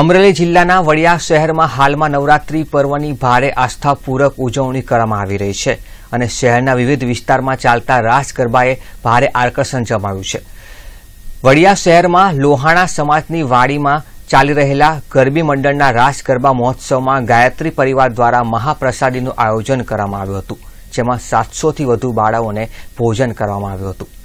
અમરેલી જિલ્લાના વડિયા શહેરમાં હાલમાં નવરાત્રી પર્વની ભારે આસ્થાપૂર્વક ઉજવણી કરવામાં આવી રહી છે અને શહેરના વિવિધ વિસ્તારમાં ચાલતા રાસ ગરબાએ ભારે આકર્ષણ જમાવ્યું છે વડિયા શહેરમાં લોહાણા સમાજની વાડીમાં ચાલી રહેલા ગરબી મંડળના રાસ ગરબા મહોત્સવમાં ગાયત્રી પરિવાર દ્વારા મહાપ્રસાદીનું આયોજન કરવામાં આવ્યું હતું જેમાં સાતસોથી વધુ બાળાઓને ભોજન કરવામાં આવ્યું હતું